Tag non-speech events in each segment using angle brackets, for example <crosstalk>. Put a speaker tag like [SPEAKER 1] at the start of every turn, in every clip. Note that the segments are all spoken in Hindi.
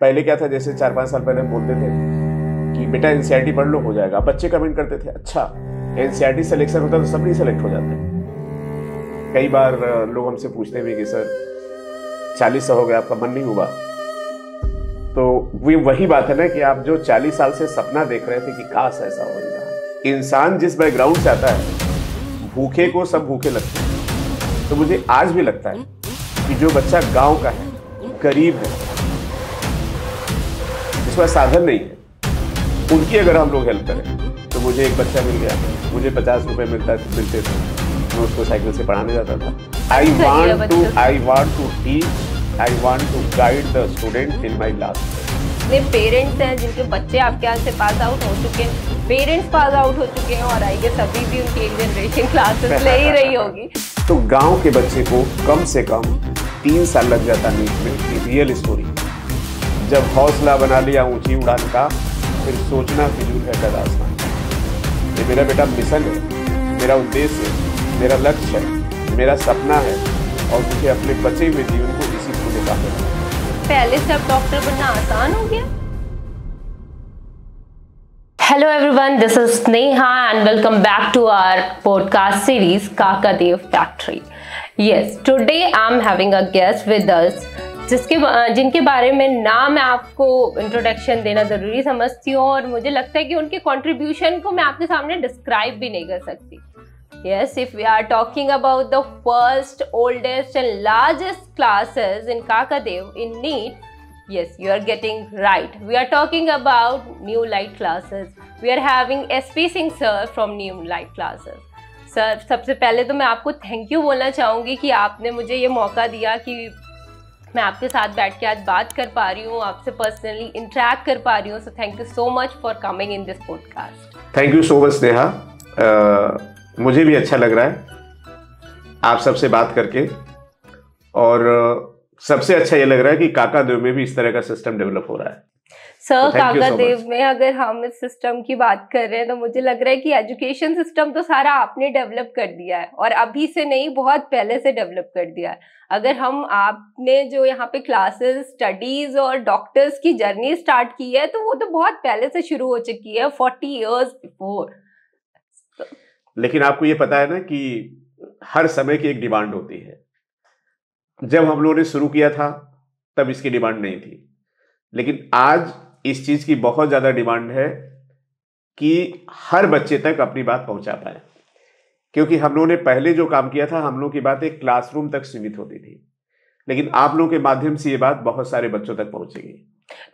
[SPEAKER 1] पहले क्या था जैसे चार पांच साल पहले हम बोलते थे कि बेटा एनसीआरटी e पढ़ लो हो जाएगा बच्चे कमेंट करते थे अच्छा एनसीआरटी सिलेक्शन e होता तो सब नहीं सेलेक्ट हो जाते कई बार लोग हमसे पूछते भी कि सर चालीस हो गया आपका मन नहीं हुआ तो वे वही बात है ना कि आप जो चालीस साल से सपना देख रहे थे कि काश ऐसा हो गया इंसान जिस बैकग्राउंड से आता है भूखे को सब भूखे लगते हैं तो मुझे आज भी लगता है कि जो बच्चा गांव का है गरीब है उसमें साधन नहीं है उनकी अगर हम लोग हेल्प करें तो मुझे एक बच्चा मिल गया मुझे पचास रुपये मिलता मिलते थे मैं उसको साइकिल से पढ़ाने जाता था I want to I want to teach I want to guide the student in my
[SPEAKER 2] last इतने पेरेंट्स हैं जिनके बच्चे आपके यहाँ से पास आउट हो चुके हैं पेरेंट्स पास आउट हो चुके हैं और आई गेस अभी भी उनकी एक जनरेशन क्लासेस ले ही रही होगी
[SPEAKER 1] तो गांव के बच्चे को कम से कम तीन साल लग जाता नीट में रियल स्टोरी जब हौसला बना लिया ऊंची उड़ान का फिर सोचना फिजूल है का दास्तान ये मेरा बेटा मिशन है मेरा उद्देश्य है मेरा लक्ष्य है मेरा सपना है और मुझे अपने बचे हुए जीवन को इसी को देखा
[SPEAKER 2] पहले से अब डॉक्टर बनना आसान हो गया hello everyone this is Sneha and welcome back to our podcast series Kakadev factory yes today I am having a guest with us जिसके जिनके बारे में ना मैं आपको इंट्रोडक्शन देना ज़रूरी समझती हूँ और मुझे लगता है कि उनके कॉन्ट्रीब्यूशन को मैं आपके सामने डिस्क्राइब भी नहीं कर सकती yes if we are talking about the first oldest and largest classes in Kakadev in NEET yes you are getting right we are talking about new light classes we are having P singh sir from new light classes sir सबसे पहले तो मैं आपको थैंक यू बोलना चाहूँगी कि आपने मुझे ये मौका दिया कि मैं आपके साथ बैठ के आज बात कर पा रही हूँ आपसे पर्सनली इंटरेक्ट कर पा रही हूँ so thank you so much for coming in this podcast
[SPEAKER 1] thank you so much Sneha मुझे भी अच्छा लग रहा है आप सबसे बात करके और uh, सबसे अच्छा ये लग रहा है कि काका देव में भी इस तरह का सिस्टम डेवलप हो रहा है
[SPEAKER 2] सर काका देव में अगर हम इस सिस्टम की बात कर रहे हैं तो मुझे लग रहा है कि एजुकेशन सिस्टम तो सारा आपने डेवलप कर दिया है और अभी से नहीं बहुत पहले से डेवलप कर दिया है अगर हम आपने जो यहाँ पे क्लासेस स्टडीज और डॉक्टर्स की जर्नी स्टार्ट की है तो वो तो बहुत पहले से शुरू हो चुकी है फोर्टी ईयर्स बिफोर
[SPEAKER 1] लेकिन आपको ये पता है ना कि हर समय की एक डिमांड होती है जब हम लोगों ने शुरू किया था तब इसकी डिमांड नहीं थी लेकिन आज इस चीज़ की बहुत ज़्यादा डिमांड है कि हर बच्चे तक अपनी बात पहुंचा पाए क्योंकि हम लोगों ने पहले जो काम किया था हम लोगों की बात एक क्लासरूम तक सीमित होती थी लेकिन आप लोगों के माध्यम से ये बात बहुत सारे बच्चों तक पहुंचेगी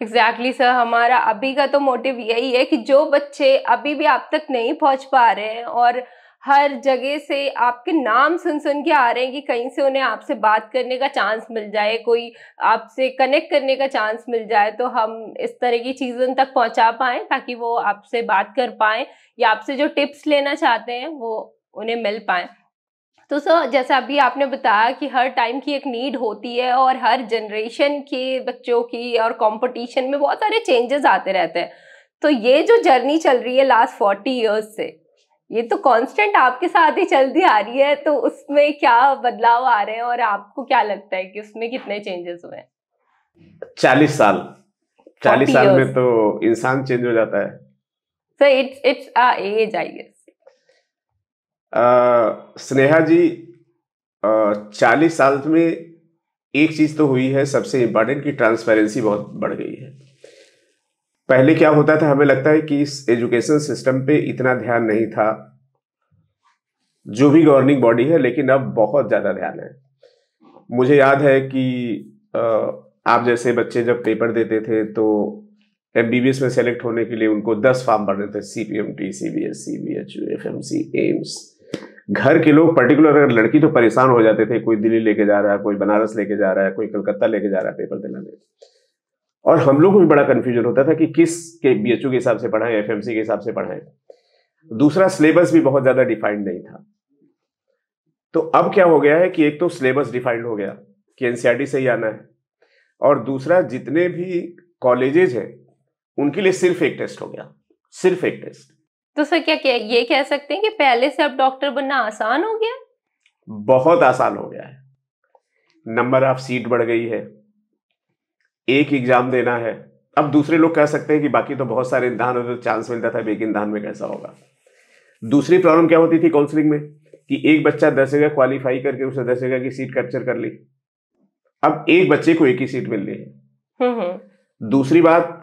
[SPEAKER 2] एग्जैक्टली exactly, सर हमारा अभी का तो मोटिव यही है कि जो बच्चे अभी भी आप तक नहीं पहुंच पा रहे हैं और हर जगह से आपके नाम सुन सुन के आ रहे हैं कि कहीं से उन्हें आपसे बात करने का चांस मिल जाए कोई आपसे कनेक्ट करने का चांस मिल जाए तो हम इस तरह की चीज़ों तक पहुंचा पाएँ ताकि वो आपसे बात कर पाए या आपसे जो टिप्स लेना चाहते हैं वो उन्हें मिल पाएं तो सर जैसा अभी आपने बताया कि हर टाइम की एक नीड होती है और हर जनरेशन के बच्चों की और कंपटीशन में बहुत सारे चेंजेस आते रहते हैं तो ये जो जर्नी चल रही है लास्ट फोर्टी ईयर्स से ये तो कांस्टेंट आपके साथ ही चलती आ रही है तो उसमें क्या बदलाव आ रहे हैं और आपको क्या लगता है कि उसमें कितने चेंजेस हुए
[SPEAKER 1] चालीस साल चालीस साल में तो इंसान चेंज हो जाता है
[SPEAKER 2] sir it's it's a age I guess
[SPEAKER 1] Sneha ji चालीस साल में एक चीज तो हुई है सबसे इम्पोर्टेंट कि ट्रांसपेरेंसी बहुत बढ़ गई है पहले क्या होता था हमें लगता है कि इस एजुकेशन सिस्टम पे इतना ध्यान नहीं था जो भी गवर्निंग बॉडी है लेकिन अब बहुत ज़्यादा ध्यान है मुझे याद है कि आप जैसे बच्चे जब पेपर देते थे तो एम में सेलेक्ट होने के लिए उनको दस फॉर्म भरने थे C P M T C B S C B H U F M C AIIMS घर के लोग पर्टिकुलर अगर लड़की तो परेशान हो जाते थे कोई दिल्ली लेके जा रहा है कोई बनारस लेके जा रहा है कोई कलकत्ता लेके जा रहा है पेपर देना में और हम लोग को भी बड़ा कंफ्यूजन होता था कि किस के बी के हिसाब से पढ़ाएं एफ के हिसाब से पढ़ाएं दूसरा सिलेबस भी बहुत ज्यादा डिफाइंड नहीं था तो अब क्या हो गया है कि एक तो सिलेबस डिफाइंड हो गया कि एनसीईआरटी से ही आना है और दूसरा जितने भी कॉलेजेज हैं उनके लिए सिर्फ एक टेस्ट हो गया सिर्फ एक टेस्ट
[SPEAKER 2] तो सर क्या क्या ये कह सकते हैं कि पहले से अब डॉक्टर बनना आसान हो गया
[SPEAKER 1] बहुत आसान हो गया है नंबर ऑफ सीट बढ़ गई है एक एग्जाम देना है अब दूसरे लोग कह सकते हैं कि बाकी तो बहुत सारे इंधान होते तो चांस मिलता था एक इंधान में कैसा होगा दूसरी प्रॉब्लम क्या होती थी काउंसलिंग में कि एक बच्चा दस जगह क्वालिफाई करके उसने दस जगह की सीट कैप्चर कर ली अब एक बच्चे को एक ही सीट मिल रही है
[SPEAKER 2] हम्म, हम्म।
[SPEAKER 1] दूसरी बात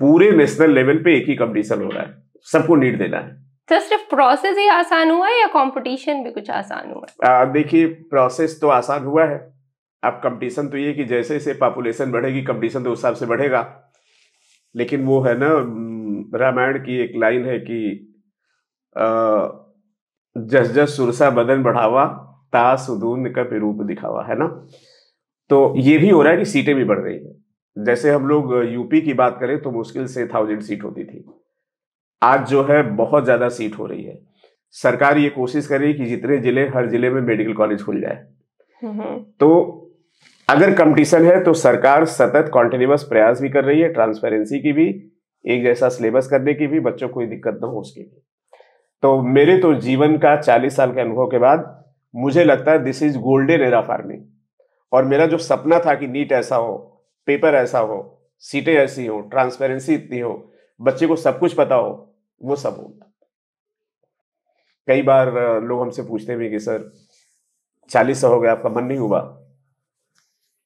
[SPEAKER 1] पूरे नेशनल लेवल पे एक ही कंपटीशन हो रहा है सबको नीट देना है
[SPEAKER 2] तो सिर्फ प्रोसेस ही आसान हुआ है या कंपटीशन भी कुछ आसान
[SPEAKER 1] हुआ देखिए प्रोसेस तो आसान हुआ है अब कंपटीशन तो ये कि जैसे जैसे पॉपुलेशन बढ़ेगी कंपटीशन तो उस हिसाब से बढ़ेगा लेकिन वो है ना रामायण की एक लाइन है कि जस जस सुरसा बदन बढ़ावा तास उदून का रूप दिखावा है ना तो ये भी हो रहा है कि सीटें भी बढ़ रही हैं जैसे हम लोग यूपी की बात करें तो मुश्किल से थाउजेंड सीट होती थी आज जो है बहुत ज़्यादा सीट हो रही है सरकार ये कोशिश कर रही है कि जितने जिले हर जिले में मेडिकल कॉलेज खुल जाए हम्म, हम्म। तो अगर कंपटीशन है तो सरकार सतत कॉन्टिन्यूस प्रयास भी कर रही है ट्रांसपेरेंसी की भी एक जैसा सिलेबस करने की भी बच्चों को कोई दिक्कत ना हो उसकी भी तो मेरे तो जीवन का चालीस साल के अनुभव के बाद मुझे लगता है this is golden era farming और मेरा जो सपना था कि नीट ऐसा हो पेपर ऐसा हो सीटें ऐसी हो ट्रांसपेरेंसी इतनी हो बच्चे को सब कुछ पता हो वो सब हो कई बार लोग हमसे पूछते भी कि सर चालीस हो गया आपका मन नहीं हुआ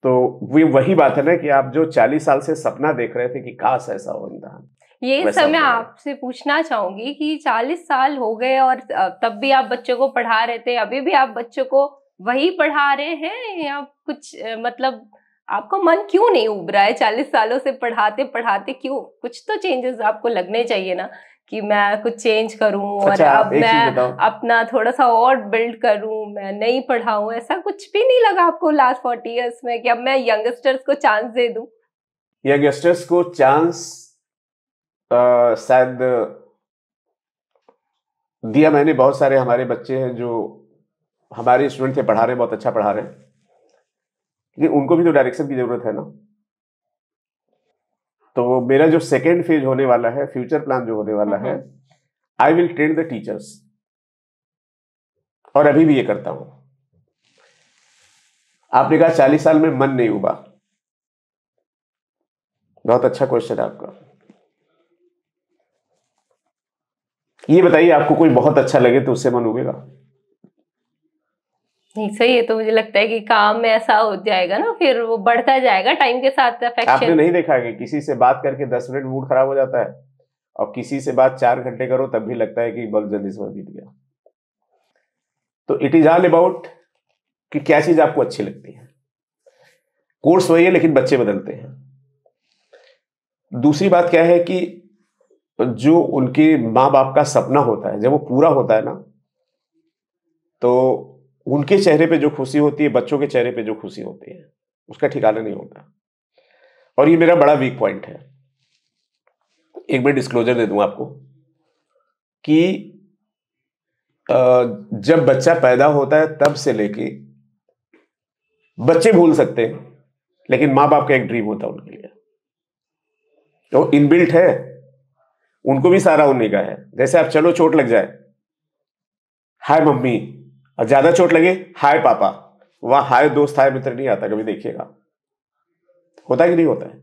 [SPEAKER 1] तो वे वही बात है ना कि आप जो चालीस साल से सपना देख रहे थे कि काश ऐसा हो इंतहान
[SPEAKER 2] ये सब मैं आपसे पूछना चाहूंगी कि चालीस साल हो गए और तब भी आप बच्चों को पढ़ा रहे थे अभी भी आप बच्चों को वही पढ़ा रहे हैं या कुछ मतलब आपका मन क्यों नहीं उभरा रहा है चालीस सालों से पढ़ाते पढ़ाते क्यों कुछ तो चेंजेस आपको लगने चाहिए ना कि मैं कुछ चेंज करूं और अच्छा, अब मैं अपना थोड़ा सा और बिल्ड करूं मैं नहीं पढ़ाऊं ऐसा कुछ भी नहीं लगा आपको लास्ट फोर्टी ईयर्स में कि अब मैं यंगस्टर्स को चांस दे दूं
[SPEAKER 1] यंगस्टर्स को चांस शायद दिया मैंने बहुत सारे हमारे बच्चे हैं जो हमारे स्टूडेंट थे पढ़ा रहे बहुत अच्छा पढ़ा रहे हैं लेकिन उनको भी तो डायरेक्शन की जरूरत है ना तो मेरा जो सेकेंड फेज होने वाला है फ्यूचर प्लान जो होने वाला है I will train the teachers और अभी भी ये करता हूं आपने कहा चालीस साल में मन नहीं उबा बहुत अच्छा क्वेश्चन है आपका ये बताइए आपको कोई बहुत अच्छा लगे तो उससे मन उगेगा
[SPEAKER 2] नहीं सही है तो मुझे लगता है कि काम में ऐसा हो जाएगा ना फिर वो बढ़ता जाएगा टाइम के साथ आपने नहीं
[SPEAKER 1] देखा कि किसी से बात करके दस मिनट मूड खराब हो जाता है और किसी से बात चार घंटे करो तब भी लगता है कि बहुत जल्दी समय बीत गया तो इट इज ऑल अबाउट कि क्या चीज आपको अच्छी लगती है कोर्स वही है लेकिन बच्चे बदलते हैं दूसरी बात क्या है कि जो उनके माँ बाप का सपना होता है जब वो पूरा होता है ना तो उनके चेहरे पे जो खुशी होती है बच्चों के चेहरे पे जो खुशी होती है उसका ठिकाना नहीं होता और ये मेरा बड़ा वीक पॉइंट है एक मैं डिस्क्लोजर दे दूं आपको कि जब बच्चा पैदा होता है तब से लेके बच्चे भूल सकते हैं लेकिन माँ बाप का एक ड्रीम होता है उनके लिए तो इनबिल्ट है उनको भी सारा होने का है जैसे आप चलो चोट लग जाए हाय मम्मी और ज्यादा चोट लगे हाय पापा वहां हाय दोस्त हाय मित्र नहीं आता कभी देखिएगा होता कि नहीं होता है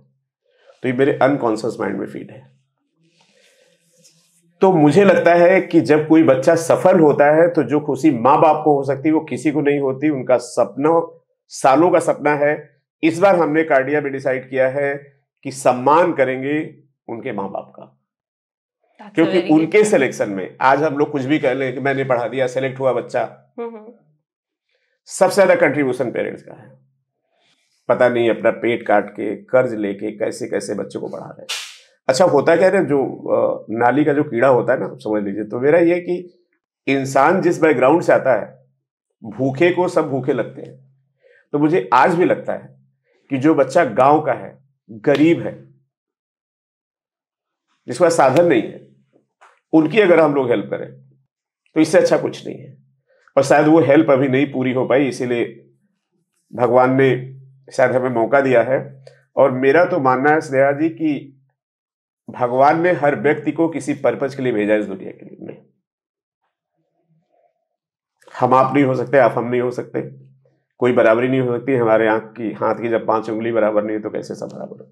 [SPEAKER 1] तो ये मेरे अनकॉन्सियस माइंड में फीड है तो मुझे लगता है कि जब कोई बच्चा सफल होता है तो जो खुशी माँ बाप को हो सकती है वो किसी को नहीं होती उनका सपना सालों का सपना है इस बार हमने कार्डिया में डिसाइड किया है कि सम्मान करेंगे उनके माँ बाप का क्योंकि उनके सिलेक्शन में आज हम लोग कुछ भी कह लें कि मैंने पढ़ा दिया सेलेक्ट हुआ बच्चा हम्म, हम्म। सबसे ज्यादा कंट्रीब्यूशन पेरेंट्स का है पता नहीं अपना पेट काट के कर्ज लेके कैसे कैसे बच्चे को पढ़ा रहे अच्छा होता क्या है जो नाली का जो कीड़ा होता है ना समझ लीजिए तो मेरा ये कि इंसान जिस बैकग्राउंड से आता है भूखे को सब भूखे लगते हैं तो मुझे आज भी लगता है कि जो बच्चा गांव का है गरीब है जिसका साधन नहीं है उनकी अगर हम लोग हेल्प करें तो इससे अच्छा कुछ नहीं है और शायद वो हेल्प अभी नहीं पूरी हो पाई इसीलिए भगवान ने शायद हमें मौका दिया है और मेरा तो मानना है स्नेहा जी कि भगवान ने हर व्यक्ति को किसी पर्पज के लिए भेजा इस दुनिया के लिए हम आप नहीं हो सकते आप हम नहीं हो सकते कोई बराबरी नहीं हो सकती हमारे आंख की हाथ की जब पांच उंगली बराबर नहीं है तो कैसे सब बराबर हो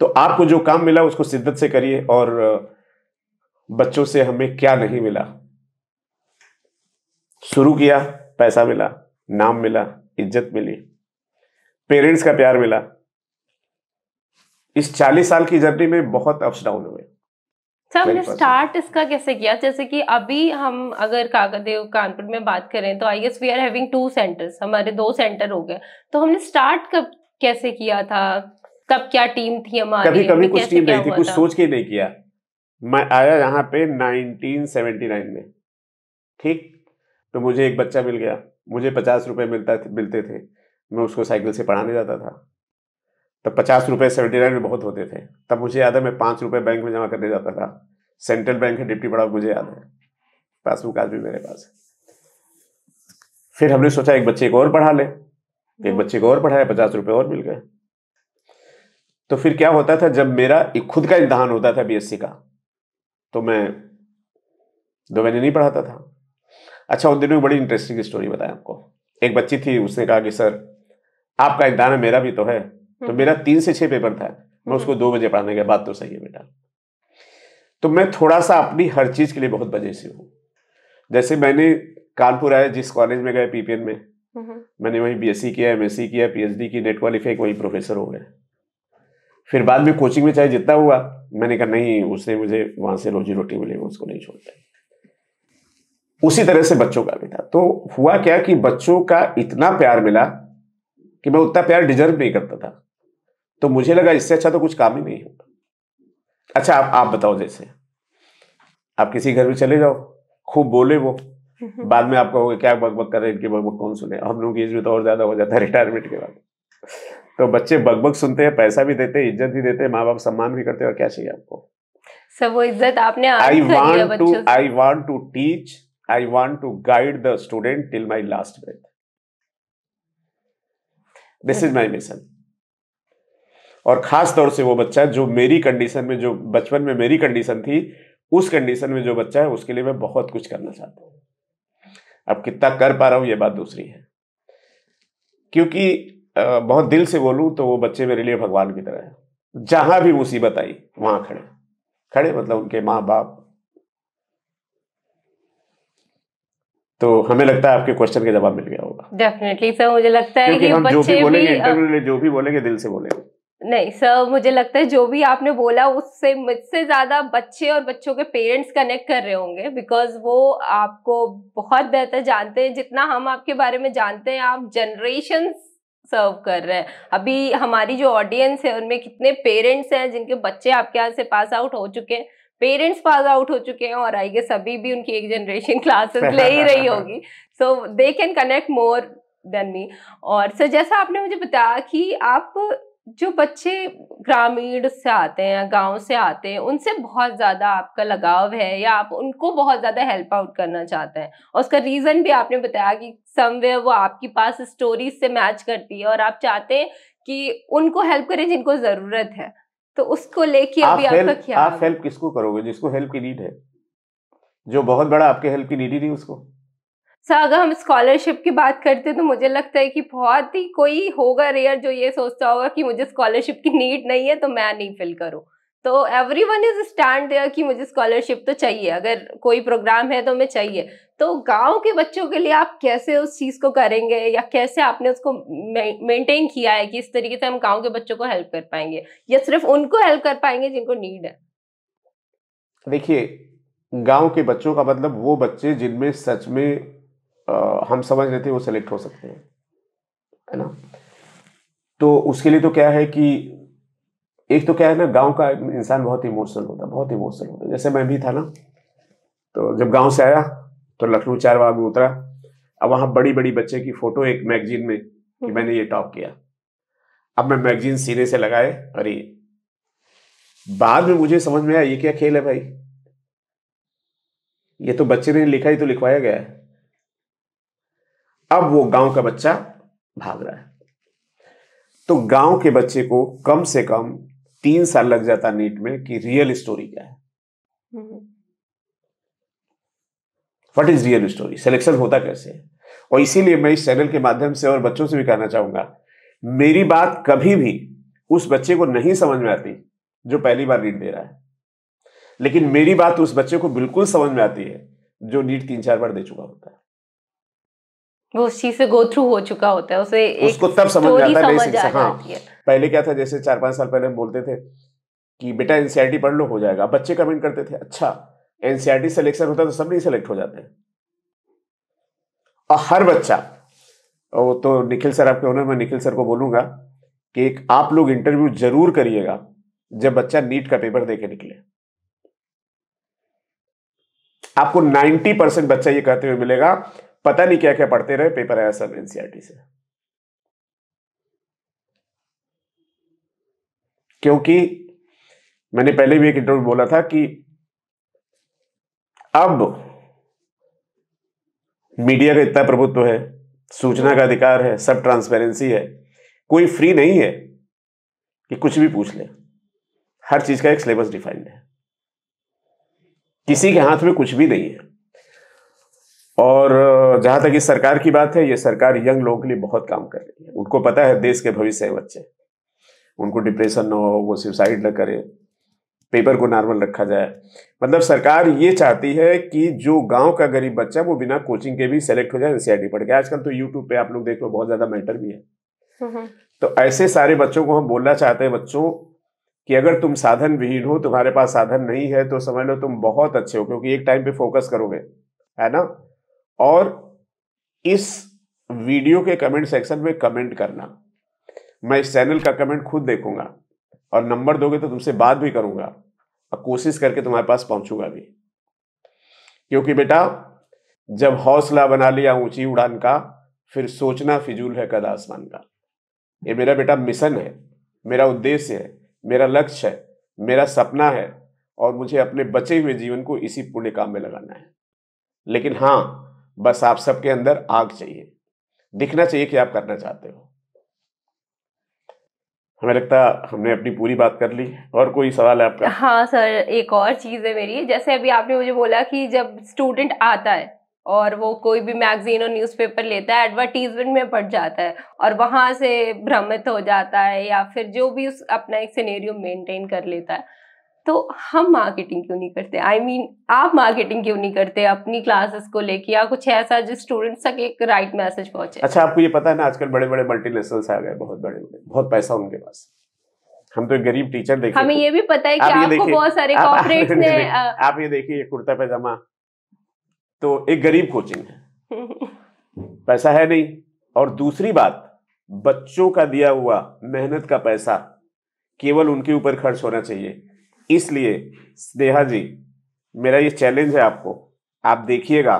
[SPEAKER 1] तो आपको जो काम मिला उसको शिद्दत से करिए और बच्चों से हमें क्या नहीं मिला शुरू किया पैसा मिला नाम मिला इज्जत मिली पेरेंट्स का प्यार मिला इस चालीस साल की जर्नी में बहुत अप्स डाउन हुए सर
[SPEAKER 2] स्टार्ट इसका कैसे किया जैसे कि अभी हम अगर कागदेव कानपुर में बात करें तो I guess we are having two centres हमारे दो सेंटर हो गए तो हमने स्टार्ट कब कैसे किया था कब क्या टीम थी हमारी कभी कभी कुछ टीम नहीं थी कुछ सोच
[SPEAKER 1] के नहीं किया मैं आया यहाँ पे 1979 में ठीक तो मुझे एक बच्चा मिल गया मुझे पचास रुपये मिलता मिलते थे मैं उसको साइकिल से पढ़ाने जाता था तब पचास रुपये सेवेंटी नाइन में बहुत होते थे तब मुझे याद है मैं पाँच रुपये बैंक में जमा करने जाता था सेंट्रल बैंक है डिप्टी पड़ा मुझे याद है पासबुक आज भी मेरे पास है फिर हमने सोचा एक बच्चे को और पढ़ा ले एक बच्चे को और पढ़ाया पचास रुपये और मिल गए तो फिर क्या होता था जब मेरा खुद का इम्तहान होता था बीएससी का तो मैं दो महीने नहीं पढ़ाता था अच्छा उन दिनों में बड़ी इंटरेस्टिंग स्टोरी बताया आपको एक बच्ची थी उसने कहा कि सर आपका एग्जाम है मेरा भी तो है तो हम्म। मेरा तीन से छह पेपर था मैं उसको हम्म। दो बजे पढ़ाने गया बात तो सही है बेटा तो मैं थोड़ा सा अपनी हर चीज़ के लिए बहुत वजह से हूँ जैसे मैंने कानपुर आए जिस कॉलेज में गए पीपीएन में हम्म। मैंने वहीं बीएससी किया एमएससी किया पीएचडी की नेट क्वालिफाई वहीं प्रोफेसर हो गए फिर बाद में कोचिंग में चाहे जितना हुआ मैंने कहा नहीं उसने मुझे वहां से रोजी रोटी मिलेगी उसको नहीं छोड़ता उसी तरह से बच्चों का भी था तो हुआ क्या कि बच्चों का इतना प्यार मिला कि मैं उतना प्यार डिजर्व नहीं करता था तो मुझे लगा इससे अच्छा तो कुछ काम ही नहीं होगा अच्छा आप आप बताओ जैसे आप किसी घर में चले जाओ खूब बोले वो हम्म। बाद में आप कहोगे क्या बकबक कर रहे हैं इनकी बकबक कौन सुने हम लोग की एज में तो और ज्यादा हो जाता है रिटायरमेंट के बाद तो बच्चे बकबक सुनते हैं पैसा भी देते हैं इज्जत भी देते हैं माँ बाप सम्मान भी करते हैं और क्या चाहिए आपको
[SPEAKER 2] सर वो इज्जत आपने I want to
[SPEAKER 1] I want to teach I want to guide the student till my last breath this is my mission और खास तौर से वो बच्चा जो मेरी कंडीशन में जो बचपन में मेरी कंडीशन थी उस कंडीशन में जो बच्चा है उसके लिए मैं बहुत कुछ करना चाहता हूँ अब कितना कर पा रहा हूं ये बात दूसरी है क्योंकि बहुत दिल से बोलूं तो वो बच्चे मेरे लिए भगवान की तरह है जहां भी मुसीबत आई वहां खड़े खड़े मतलब उनके माँ बाप तो हमें लगता है आपके क्वेश्चन का जवाब मिल गया होगा
[SPEAKER 2] डेफिनेटली सर मुझे लगता है कि हम जो भी बोलेंगे इंटरव्यू
[SPEAKER 1] में जो भी बोलेंगे दिल से बोलेंगे
[SPEAKER 2] नहीं सर मुझे लगता है जो भी आपने बोला उससे मुझसे ज़्यादा बच्चे और बच्चों के पेरेंट्स कनेक्ट कर रहे होंगे बिकॉज वो आपको बहुत बेहतर जानते हैं जितना हम आपके बारे में जानते हैं आप जनरेशन सर्व कर रहे हैं अभी हमारी जो ऑडियंस है उनमें कितने पेरेंट्स हैं जिनके बच्चे आपके यहाँ से पास आउट हो चुके हैं पेरेंट्स पास आउट हो चुके हैं और आई गेस अभी भी उनकी एक जनरेशन क्लासेस <laughs> ले ही रही होगी so they can connect more than me और सर जैसा आपने मुझे बताया कि आप जो बच्चे ग्रामीण से आते हैं गांव से आते हैं उनसे बहुत ज़्यादा आपका लगाव है या आप उनको बहुत ज़्यादा हेल्प आउट करना चाहते हैं और उसका रीज़न भी आपने बताया कि समवेयर वो आपके पास स्टोरी से मैच करती है और आप चाहते हैं कि उनको हेल्प करें जिनको जरूरत है तो उसको लेके अभी आप आपका क्या आप हेल्प
[SPEAKER 1] किसको करोगे जिसको हेल्प की नीड है जो बहुत बड़ा आपके हेल्प की नीड ही नहीं उसको
[SPEAKER 2] सर अगर हम स्कॉलरशिप की बात करते हैं तो मुझे लगता है कि बहुत ही कोई होगा रेयर जो ये सोचता होगा कि मुझे स्कॉलरशिप की नीड नहीं है तो मैं नहीं फिल करूँ तो एवरी वन इज स्टैंड कि मुझे स्कॉलरशिप तो चाहिए अगर कोई प्रोग्राम है तो मैं चाहिए तो गांव के बच्चों के लिए आप कैसे उस चीज को करेंगे या कैसे आपने उसको मेंटेन किया है कि इस तरीके से हम गांव के बच्चों को हेल्प कर पाएंगे या सिर्फ उनको हेल्प कर पाएंगे जिनको नीड है
[SPEAKER 1] देखिए गांव के बच्चों का मतलब वो बच्चे जिनमें सच में आ, हम समझ लेते हैं वो सेलेक्ट हो सकते हैं है ना तो उसके लिए तो क्या है कि एक तो क्या है ना गांव का इंसान बहुत इमोशनल होता है बहुत इमोशनल होता है जैसे मैं भी था ना तो जब गांव से आया तो लखनऊ चार बाग में उतरा अब वहाँ बड़ी बड़ी बच्चे की फोटो एक मैगजीन में कि हम्म। मैंने ये टॉप किया अब मैं मैगजीन सीने से लगाए अरे बाद में मुझे समझ में आया ये क्या खेल है भाई ये तो बच्चे ने लिखा ही तो लिखवाया गया है अब वो गांव का बच्चा भाग रहा है तो गांव के बच्चे को कम से कम तीन साल लग जाता नीट में कि रियल स्टोरी क्या है hmm. What is real story selection होता कैसे और इसीलिए मैं इस चैनल के माध्यम से और बच्चों से भी कहना चाहूंगा मेरी बात कभी भी उस बच्चे को नहीं समझ में आती जो पहली बार नीट दे रहा है लेकिन मेरी बात उस बच्चे को बिल्कुल समझ में आती है जो नीट तीन चार बार दे चुका होता है
[SPEAKER 2] वो उस चीज से गो थ्रू हो चुका होता है उसे एक उसको तब समझ में आता है हाँ
[SPEAKER 1] पहले क्या था जैसे चार पांच साल पहले हम बोलते थे कि बेटा एनसीआरटी पढ़ लो हो जाएगा बच्चे कमेंट करते थे अच्छा एनसीआरटी सिलेक्शन e होता है तो सब नहीं सिलेक्ट हो जाते हैं और हर बच्चा वो तो निखिल सर आपके ऑनर में निखिल सर को बोलूंगा कि एक आप लोग इंटरव्यू जरूर करिएगा जब बच्चा नीट का पेपर देके निकले आपको 90 परसेंट बच्चा ये कहते हुए मिलेगा पता नहीं क्या क्या पढ़ते रहे पेपर आया सब एनसीआरटी e से क्योंकि मैंने पहले भी एक इंटरव्यू बोला था कि अब मीडिया का इतना प्रभुत्व है सूचना का अधिकार है सब ट्रांसपेरेंसी है कोई फ्री नहीं है कि कुछ भी पूछ ले हर चीज का एक सिलेबस डिफाइंड है किसी के हाथ में कुछ भी नहीं है और जहां तक इस सरकार की बात है ये सरकार यंग लोगों के लिए बहुत काम कर रही है उनको पता है देश के भविष्य है बच्चे उनको डिप्रेशन ना हो वो सुसाइड ना करे पेपर को नॉर्मल रखा जाए मतलब सरकार ये चाहती है कि जो गांव का गरीब बच्चा वो बिना कोचिंग के भी सेलेक्ट हो जाए एनसीआरटी पढ़ के आजकल तो यूट्यूब पे आप लोग देख लो बहुत ज्यादा मैटर भी है हम्म, हम्म। तो ऐसे सारे बच्चों को हम बोलना चाहते हैं बच्चों कि अगर तुम साधन विहीन हो तुम्हारे पास साधन नहीं है तो समझ लो तुम बहुत अच्छे हो क्योंकि एक टाइम पे फोकस करोगे है ना और इस वीडियो के कमेंट सेक्शन में कमेंट करना मैं इस चैनल का कमेंट खुद देखूंगा और नंबर दोगे तो तुमसे बात भी करूंगा और कोशिश करके तुम्हारे पास पहुंचूंगा भी क्योंकि बेटा जब हौसला बना लिया ऊंची उड़ान का फिर सोचना फिजूल है कद आसमान का ये मेरा बेटा मिशन है मेरा उद्देश्य है मेरा लक्ष्य है मेरा सपना है और मुझे अपने बचे हुए जीवन को इसी पुण्य काम में लगाना है लेकिन हाँ बस आप सबके अंदर आग चाहिए दिखना चाहिए कि आप करना चाहते हो हमें लगता हमने अपनी पूरी बात कर ली और कोई सवाल है आपका
[SPEAKER 2] हाँ सर एक और चीज़ है मेरी जैसे अभी आपने मुझे बोला कि जब स्टूडेंट आता है और वो कोई भी मैगजीन और न्यूज़पेपर लेता है एडवर्टीजमेंट में पड़ जाता है और वहाँ से भ्रमित हो जाता है या फिर जो भी उस अपना एक सिनेरियो मेंटेन कर लेता है तो हम मार्केटिंग क्यों नहीं करते आई I मीन mean, आप मार्केटिंग क्यों नहीं करते अपनी क्लासेस को लेके या कुछ ऐसा जो स्टूडेंट्स तक एक राइट मैसेज पहुंचे अच्छा आपको ये
[SPEAKER 1] पता है ना आजकल बड़े बड़े मल्टी आ गए बहुत बड़े बड़े बहुत पैसा उनके पास हम तो गरीब टीचर देखे हमें ये
[SPEAKER 2] भी पता है कि आप आपको बहुत सारे कॉर्पोरेट्स ने
[SPEAKER 1] आप ये देखिए कुर्ता पैजामा तो एक गरीब कोचिंग
[SPEAKER 2] है
[SPEAKER 1] <laughs> पैसा है नहीं और दूसरी बात बच्चों का दिया हुआ मेहनत का पैसा केवल उनके ऊपर खर्च होना चाहिए इसलिए स्नेहा जी मेरा ये चैलेंज है आपको आप देखिएगा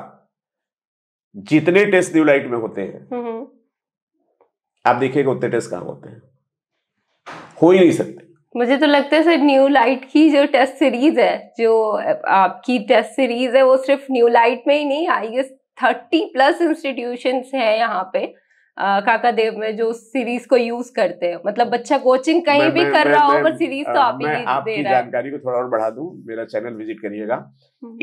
[SPEAKER 1] जितने टेस्ट न्यूलाइट में होते हैं हम्म, हम्म। आप देखिएगा उतने टेस्ट कहाँ होते हैं हो ही नहीं सकते
[SPEAKER 2] मुझे तो लगता है सर न्यू लाइट की जो टेस्ट सीरीज है जो आपकी टेस्ट सीरीज है वो सिर्फ न्यू लाइट में ही नहीं I guess thirty plus institution है यहाँ पे काका देव में जो सीरीज को यूज करते हैं मतलब बच्चा कोचिंग कहीं मैं, भी मैं, कर मैं, रहा हो पर सीरीज तो आप ही आपकी जानकारी
[SPEAKER 1] को थोड़ा और बढ़ा दूं मेरा चैनल विजिट करिएगा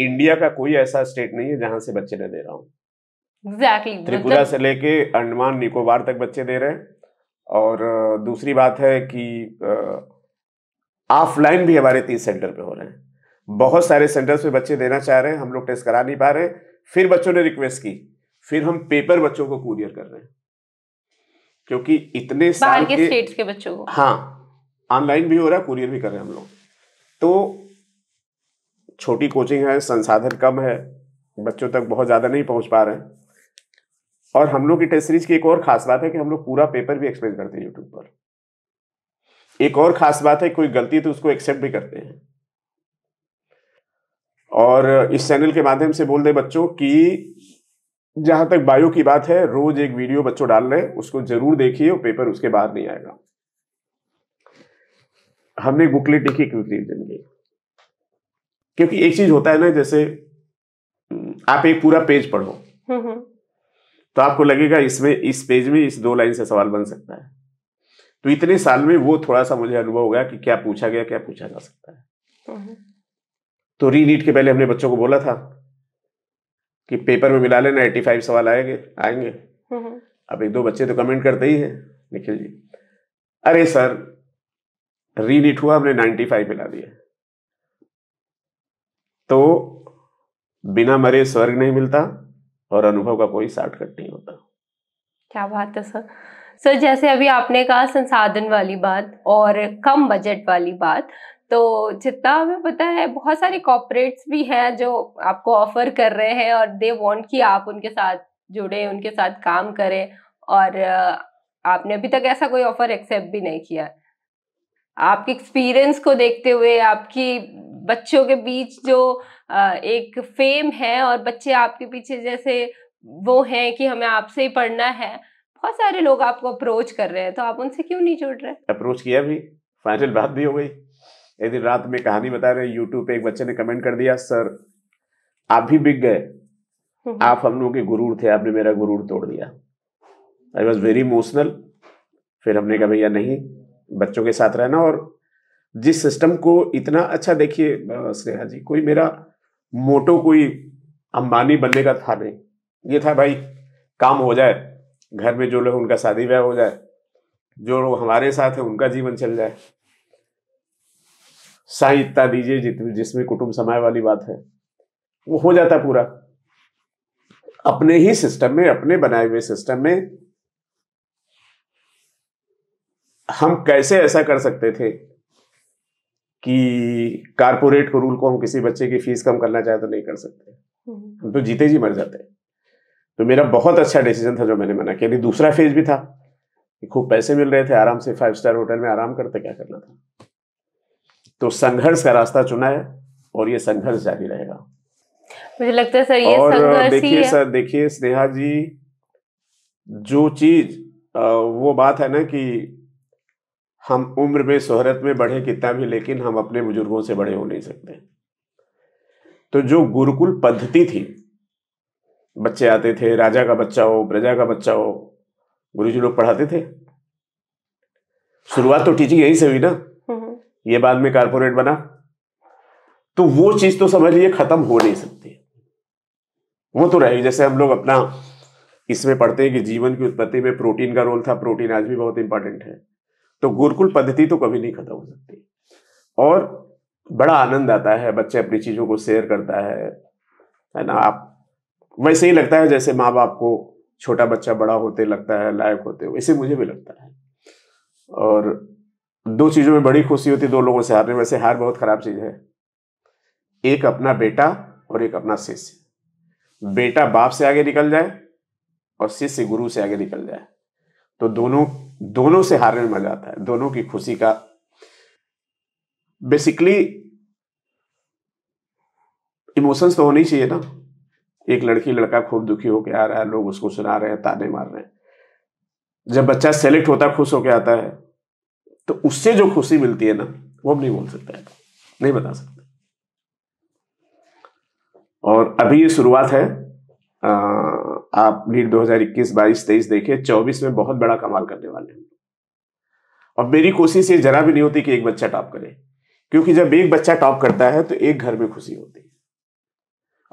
[SPEAKER 1] इंडिया हम्म। का कोई ऐसा स्टेट नहीं है जहां से बच्चे न दे रहा हूँ
[SPEAKER 2] एग्जैक्टली exactly, त्रिपुरा मतलब...
[SPEAKER 1] से लेके अंडमान निकोबार तक बच्चे दे रहे हैं और दूसरी बात है कि ऑफलाइन भी हमारे तीस सेंटर पे हो रहे हैं बहुत सारे सेंटर्स पे बच्चे देना चाह रहे हैं हम लोग टेस्ट करा नहीं पा रहे फिर बच्चों ने रिक्वेस्ट की फिर हम पेपर बच्चों को कुरियर कर रहे हैं क्योंकि इतने साल के, स्टेट्स के बच्चों को हाँ ऑनलाइन भी हो रहा है कुरियर भी कर रहे हैं हम लोग तो छोटी कोचिंग है संसाधन कम है बच्चों तक बहुत ज़्यादा नहीं पहुंच पा रहे हैं और हम लोग की टेस्ट सीरीज की एक और खास बात है कि हम लोग पूरा पेपर भी एक्सप्लेन करते हैं यूट्यूब पर एक और खास बात है कोई गलती तो उसको एक्सेप्ट भी करते हैं और इस चैनल के माध्यम से बोल दें बच्चों की जहां तक बायो की बात है रोज एक वीडियो बच्चों डाल रहे हैं उसको जरूर देखिए पेपर उसके बाहर नहीं आएगा हमने बुकलेट लिखी क्विक रिविजन क्योंकि एक चीज होता है ना जैसे हम्म, आप एक पूरा पेज पढ़ो हम्म, हम्म। तो आपको लगेगा इसमें इस पेज में इस दो लाइन से सवाल बन सकता है तो इतने साल में वो थोड़ा सा मुझे अनुभव हो गया कि क्या पूछा गया क्या पूछा जा सकता है तो नीट के पहले हमने बच्चों को बोला था कि पेपर में मिला लेना एट्टी फाइव सवाल आएंगे आएंगे हम्म, हम्म। अब एक दो बच्चे तो कमेंट करते ही हैं निखिल जी अरे सर रीडिट हुआ हमने नाइन्टी फाइव मिला दिया तो बिना मरे स्वर्ग नहीं मिलता और अनुभव का कोई शॉर्टकट नहीं होता
[SPEAKER 2] क्या बात है सर सर जैसे अभी आपने कहा संसाधन वाली बात और कम बजट वाली बात तो जितना हमें पता है बहुत सारे कॉपरेट्स भी हैं जो आपको ऑफर कर रहे हैं और दे वांट कि आप उनके साथ जुड़े उनके साथ काम करें और आपने अभी तक ऐसा कोई ऑफर एक्सेप्ट भी नहीं किया आपके एक्सपीरियंस को देखते हुए आपकी बच्चों के बीच जो एक फेम है और बच्चे आपके पीछे जैसे वो हैं कि हमें आपसे ही पढ़ना है बहुत सारे लोग आपको अप्रोच कर रहे हैं तो आप उनसे क्यों नहीं जुड़ रहे
[SPEAKER 1] अप्रोच किया भी फाइनल बात भी हो गई एक दिन रात में कहानी बता रहे यूट्यूब पे एक बच्चे ने कमेंट कर दिया सर आप भी बिक गए हम्म। आप हम लोग के गुरूर थे आपने मेरा गुरूर तोड़ दिया आई वॉज वेरी इमोशनल फिर हमने कहा भैया नहीं बच्चों के साथ रहना और जिस सिस्टम को इतना अच्छा देखिए स्नेहा जी कोई मेरा मोटो कोई अंबानी बनने का था नहीं ये था भाई काम हो जाए घर में जो लोग उनका शादी ब्याह हो जाए जो लोग हमारे साथ है उनका जीवन चल जाए साहित्यता दीजिए जितनी जिसमें कुटुंब समय वाली बात है वो हो जाता पूरा अपने ही सिस्टम में अपने बनाए हुए सिस्टम में हम कैसे ऐसा कर सकते थे कि कारपोरेट को रूल को हम किसी बच्चे की फीस कम करना चाहे तो नहीं कर सकते हम्म। हम तो जीते जी मर जाते तो मेरा बहुत अच्छा डिसीजन था जो मैंने मना किया दूसरा फेज भी था खूब पैसे मिल रहे थे आराम से फाइव स्टार होटल में आराम करते क्या करना था तो संघर्ष का रास्ता चुना है और ये संघर्ष जारी रहेगा
[SPEAKER 2] मुझे लगता है सर ये और देखिए सर
[SPEAKER 1] देखिए स्नेहा जी जो चीज वो बात है ना कि हम उम्र में शोहरत में बढ़े कितना भी लेकिन हम अपने बुजुर्गों से बड़े हो नहीं सकते तो जो गुरुकुल पद्धति थी बच्चे आते थे राजा का बच्चा हो प्रजा का बच्चा हो गुरुजी लोग पढ़ाते थे शुरुआत तो टीचिंग यहीं से हुई ना ये बाद में कारपोरेट बना तो वो चीज तो समझिए खत्म हो नहीं सकती वो तो रहेगी जैसे हम लोग अपना इसमें पढ़ते हैं कि जीवन की उत्पत्ति में प्रोटीन का रोल था प्रोटीन आज भी बहुत इंपॉर्टेंट है तो गुरुकुल पद्धति तो कभी नहीं खत्म हो सकती और बड़ा आनंद आता है बच्चे अपनी चीजों को शेयर करता है है ना आप वैसे ही लगता है जैसे माँ बाप को छोटा बच्चा बड़ा होते लगता है लायक होते वैसे मुझे भी लगता है और दो चीज़ों में बड़ी खुशी होती है दो लोगों से हारने में वैसे हार बहुत खराब चीज़ है एक अपना बेटा और एक अपना शिष्य बेटा बाप से आगे निकल जाए और शिष्य गुरु से आगे निकल जाए तो दोनों दोनों से हारने में मजा आता है दोनों की खुशी का बेसिकली इमोशंस तो होनी चाहिए ना एक लड़की लड़का खूब दुखी होकर आ रहा है लोग उसको सुना रहे हैं ताने मार रहे हैं जब बच्चा सेलेक्ट होता है खुश होकर आता है तो उससे जो खुशी मिलती है ना वो हम नहीं बोल सकते नहीं बता सकते और अभी ये शुरुआत है आ, आप भीड़ 2021 22 23 देखिए 24 में बहुत बड़ा कमाल करने वाले हैं और मेरी कोशिश ये जरा भी नहीं होती कि एक बच्चा टॉप करे क्योंकि जब एक बच्चा टॉप करता है तो एक घर में खुशी होती है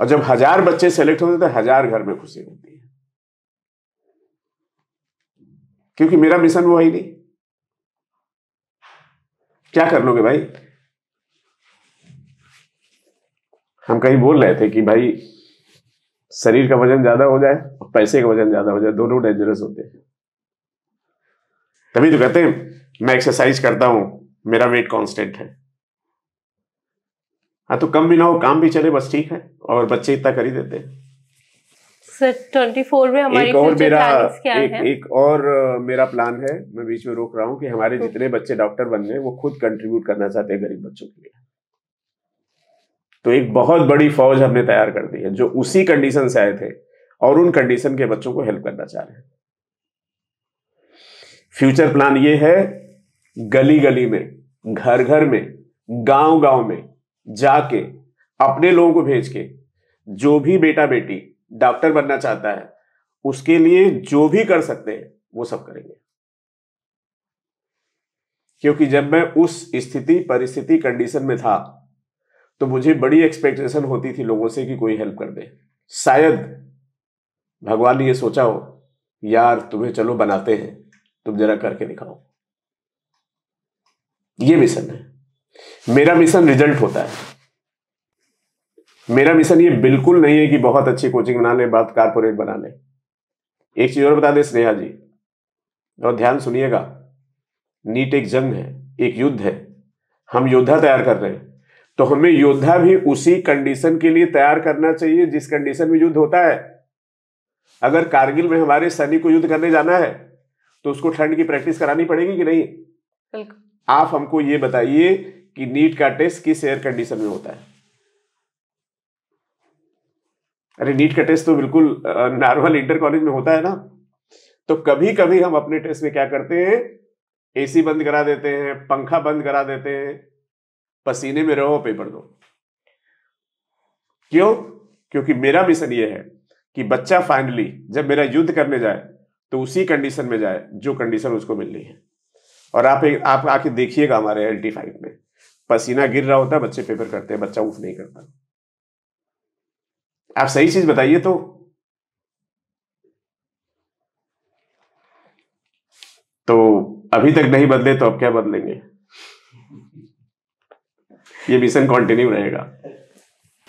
[SPEAKER 1] और जब हजार बच्चे सेलेक्ट होते हैं तो हजार घर में खुशी होती है क्योंकि मेरा मिशन वो ही नहीं क्या कर लोगे भाई हम कहीं बोल रहे थे कि भाई शरीर का वजन ज्यादा हो जाए और पैसे का वजन ज्यादा हो जाए दोनों डेंजरस होते हैं तभी तो कहते हैं मैं एक्सरसाइज करता हूं मेरा वेट कांस्टेंट है हाँ तो कम भी ना हो काम भी चले बस ठीक है और बच्चे इतना कर ही देते हैं
[SPEAKER 2] सर 24 में हमारी एक और मेरा क्या एक, है?
[SPEAKER 1] एक और मेरा प्लान है मैं बीच में रोक रहा हूँ कि हमारे हम्म। जितने बच्चे डॉक्टर बन रहे हैं वो खुद कंट्रीब्यूट करना चाहते हैं गरीब बच्चों के लिए तो एक बहुत बड़ी फौज हमने तैयार कर दी है जो उसी कंडीशन से आए थे और उन कंडीशन के बच्चों को हेल्प करना चाह रहे हैं फ्यूचर प्लान ये है गली गली में घर घर में गांव गांव में जाके अपने लोगों को भेज के जो भी बेटा बेटी डॉक्टर बनना चाहता है उसके लिए जो भी कर सकते हैं वो सब करेंगे क्योंकि जब मैं उस स्थिति परिस्थिति कंडीशन में था तो मुझे बड़ी एक्सपेक्टेशन होती थी लोगों से कि कोई हेल्प कर दे शायद भगवान ने ये सोचा हो यार तुम्हें चलो बनाते हैं तुम जरा करके दिखाओ ये मिशन
[SPEAKER 2] है
[SPEAKER 1] मेरा मिशन रिजल्ट होता है मेरा मिशन ये बिल्कुल नहीं है कि बहुत अच्छी कोचिंग बना ले बहुत कारपोरेट बना ले एक चीज़ और बता दें स्नेहा जी और ध्यान सुनिएगा नीट एक जंग है एक युद्ध है हम योद्धा तैयार कर रहे हैं तो हमें योद्धा भी उसी कंडीशन के लिए तैयार करना चाहिए जिस कंडीशन में युद्ध होता है अगर कारगिल में हमारे सैनिक को युद्ध करने जाना है तो उसको ठंड की प्रैक्टिस करानी पड़ेगी कि नहीं आप हमको ये बताइए कि नीट का टेस्ट किस एयर कंडीशन में होता है अरे नीट का टेस्ट तो बिल्कुल नॉर्मल इंटर कॉलेज में होता है ना तो कभी कभी हम अपने टेस्ट में क्या करते हैं एसी बंद करा देते हैं पंखा बंद करा देते हैं पसीने में रहो पेपर दो क्यों क्योंकि मेरा मिशन यह है कि बच्चा फाइनली जब मेरा युद्ध करने जाए तो उसी कंडीशन में जाए जो कंडीशन उसको मिलनी है और आप एक, आप आके देखिएगा हमारे एल फाइव में पसीना गिर रहा होता है बच्चे पेपर करते हैं बच्चा ऊफ नहीं करता आप सही चीज बताइए तो तो अभी तक नहीं बदले तो अब क्या बदलेंगे ये मिशन कंटिन्यू रहेगा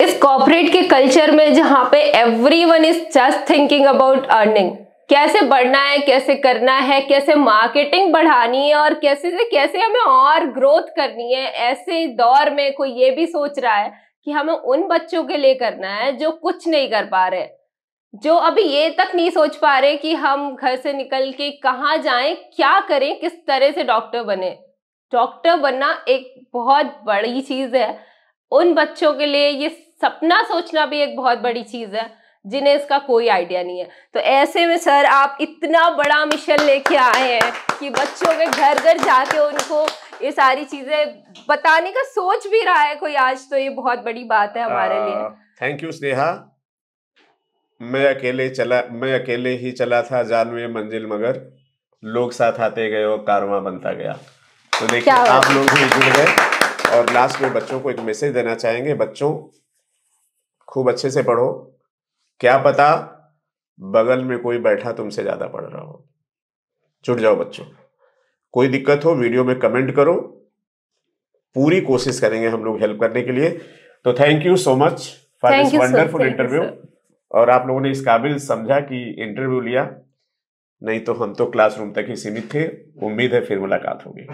[SPEAKER 2] इस कॉपरेट के कल्चर में जहां पे everyone is just thinking about earning कैसे बढ़ना है कैसे करना है कैसे मार्केटिंग बढ़ानी है और कैसे से कैसे हमें और ग्रोथ करनी है ऐसे दौर में कोई ये भी सोच रहा है कि हमें उन बच्चों के लिए करना है जो कुछ नहीं कर पा रहे जो अभी ये तक नहीं सोच पा रहे कि हम घर से निकल के कहाँ जाएं क्या करें किस तरह से डॉक्टर बने डॉक्टर बनना एक बहुत बड़ी चीज है उन बच्चों के लिए ये सपना सोचना भी एक बहुत बड़ी चीज है जिन्हें इसका कोई आइडिया नहीं है तो ऐसे में सर आप इतना बड़ा मिशन लेके आए हैं कि बच्चों के घर घर जाके उनको ये सारी चीजें बताने का सोच भी रहा है कोई आज तो ये बहुत बड़ी बात है हमारे लिए
[SPEAKER 1] थैंक यू स्नेहा मैं अकेले चला मैं अकेले ही चला था जानवे मंजिल मगर लोग साथ आते गए और कारवा बनता गया तो देखिए आप लोग भी जुड़ गए और लास्ट में बच्चों को एक मैसेज देना चाहेंगे बच्चों खूब अच्छे से पढ़ो क्या पता बगल में कोई बैठा तुमसे ज्यादा पढ़ रहा हो जुट जाओ बच्चों कोई दिक्कत हो वीडियो में कमेंट करो पूरी कोशिश करेंगे हम लोग हेल्प करने के लिए तो thank you so much for this wonderful interview और आप लोगों ने इस काबिल समझा कि इंटरव्यू लिया नहीं तो हम तो क्लासरूम तक ही सीमित थे उम्मीद है फिर मुलाकात होगी